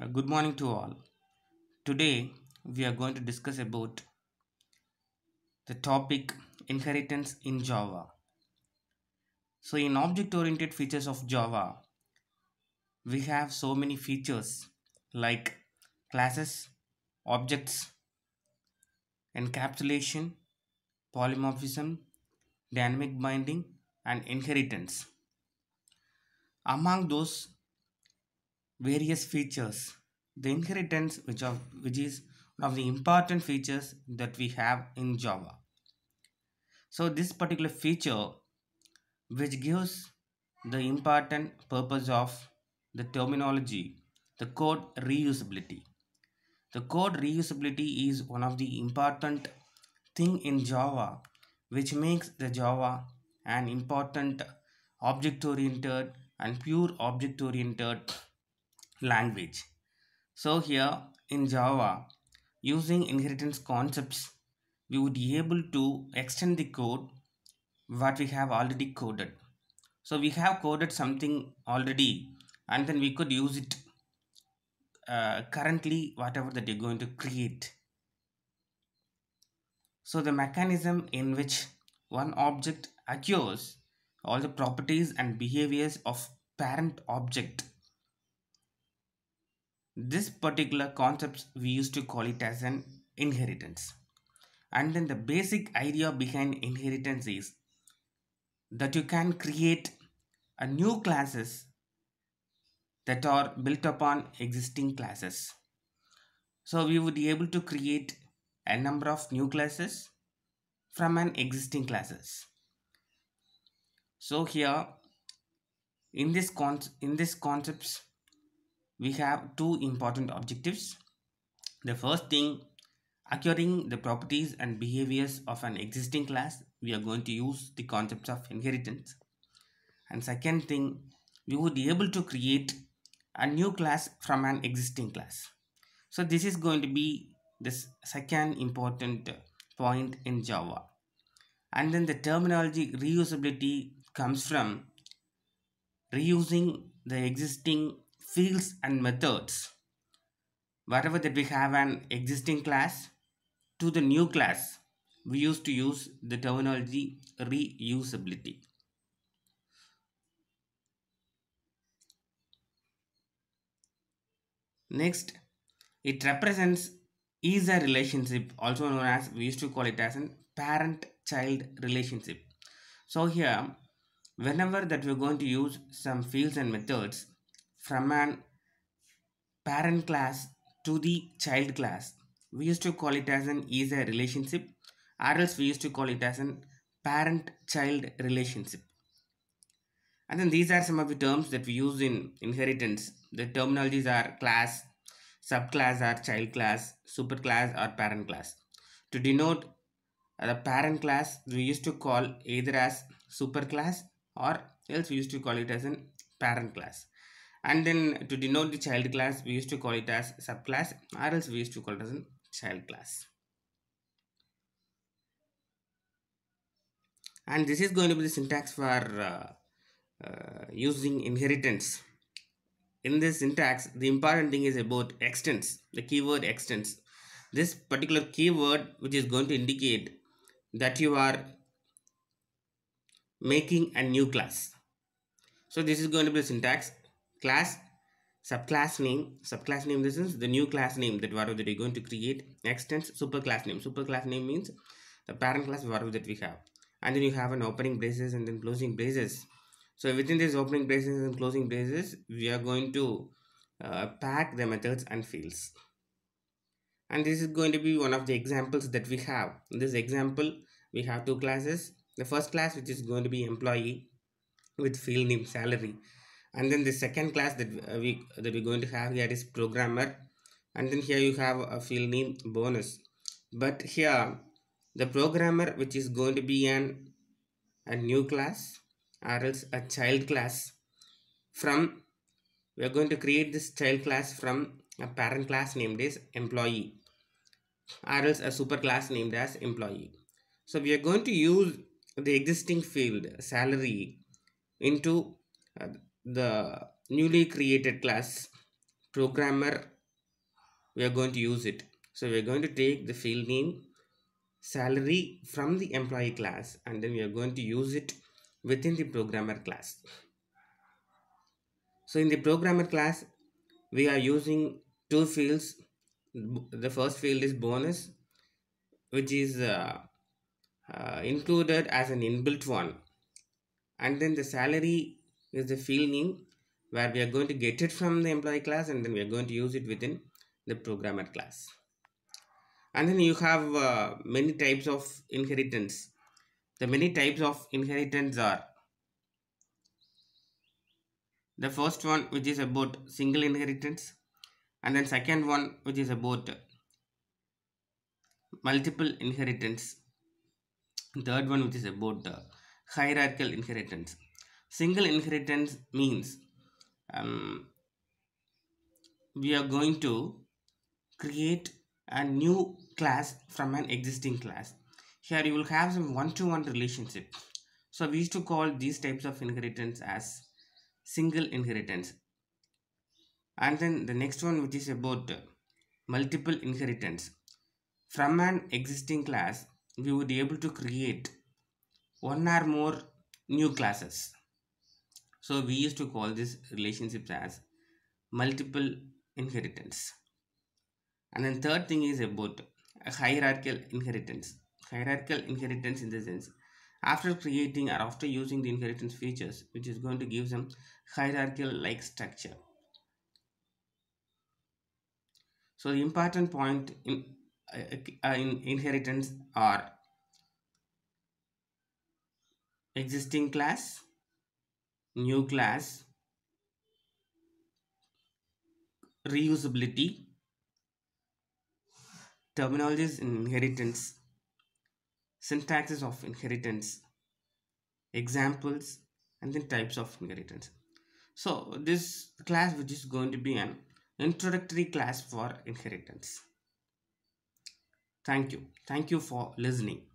Uh, good morning to all today we are going to discuss about the topic inheritance in java so in object oriented features of java we have so many features like classes objects encapsulation polymorphism dynamic binding and inheritance among those various features. The inheritance which, of, which is one of the important features that we have in Java. So this particular feature which gives the important purpose of the terminology, the code reusability. The code reusability is one of the important thing in Java which makes the Java an important object-oriented and pure object-oriented language. So here in Java, using inheritance concepts, we would be able to extend the code what we have already coded. So we have coded something already and then we could use it uh, currently whatever that you're going to create. So the mechanism in which one object occurs all the properties and behaviors of parent object this particular concept we used to call it as an inheritance. And then the basic idea behind inheritance is that you can create a new classes that are built upon existing classes. So we would be able to create a number of new classes from an existing classes. So here in this con in this concepts we have two important objectives. The first thing, acquiring the properties and behaviors of an existing class, we are going to use the concepts of inheritance. And second thing, we would be able to create a new class from an existing class. So this is going to be this second important point in Java. And then the terminology reusability comes from reusing the existing fields and methods whatever that we have an existing class to the new class we used to use the terminology reusability next it represents is a relationship also known as we used to call it as an parent child relationship so here whenever that we're going to use some fields and methods from an parent class to the child class. We used to call it as an is a relationship or else we used to call it as an parent-child relationship. And then these are some of the terms that we use in inheritance. The terminologies are class, subclass or child class, superclass or parent class. To denote the parent class, we used to call either as superclass or else we used to call it as an parent class and then to denote the child class we used to call it as subclass or else we used to call it as child class and this is going to be the syntax for uh, uh, using inheritance in this syntax the important thing is about extents the keyword extents this particular keyword which is going to indicate that you are making a new class so this is going to be the syntax class subclass name subclass name this is the new class name that whatever that you're going to create extends superclass name superclass name means the parent class whatever that we have and then you have an opening braces and then closing braces so within these opening braces and closing braces we are going to uh, pack the methods and fields and this is going to be one of the examples that we have in this example we have two classes the first class which is going to be employee with field name salary and then the second class that uh, we that we're going to have here is programmer and then here you have a field name bonus but here the programmer which is going to be an a new class or else a child class from we are going to create this child class from a parent class named as employee or else a super class named as employee so we are going to use the existing field salary into uh, the newly created class programmer we are going to use it so we are going to take the field name salary from the employee class and then we are going to use it within the programmer class so in the programmer class we are using two fields the first field is bonus which is uh, uh, included as an inbuilt one and then the salary is the field name where we are going to get it from the employee class and then we are going to use it within the programmer class. And then you have uh, many types of inheritance. The many types of inheritance are the first one which is about single inheritance and then second one which is about multiple inheritance third one which is about the uh, hierarchical inheritance single inheritance means um, we are going to create a new class from an existing class here you will have some one-to-one -one relationship so we used to call these types of inheritance as single inheritance and then the next one which is about multiple inheritance from an existing class we would be able to create one or more new classes so we used to call this relationships as multiple inheritance. And then third thing is about hierarchical inheritance. Hierarchical inheritance in the sense after creating or after using the inheritance features which is going to give them hierarchical like structure. So the important point in, uh, in inheritance are existing class New class, reusability terminologies in inheritance syntaxes of inheritance examples and then types of inheritance so this class which is going to be an introductory class for inheritance thank you thank you for listening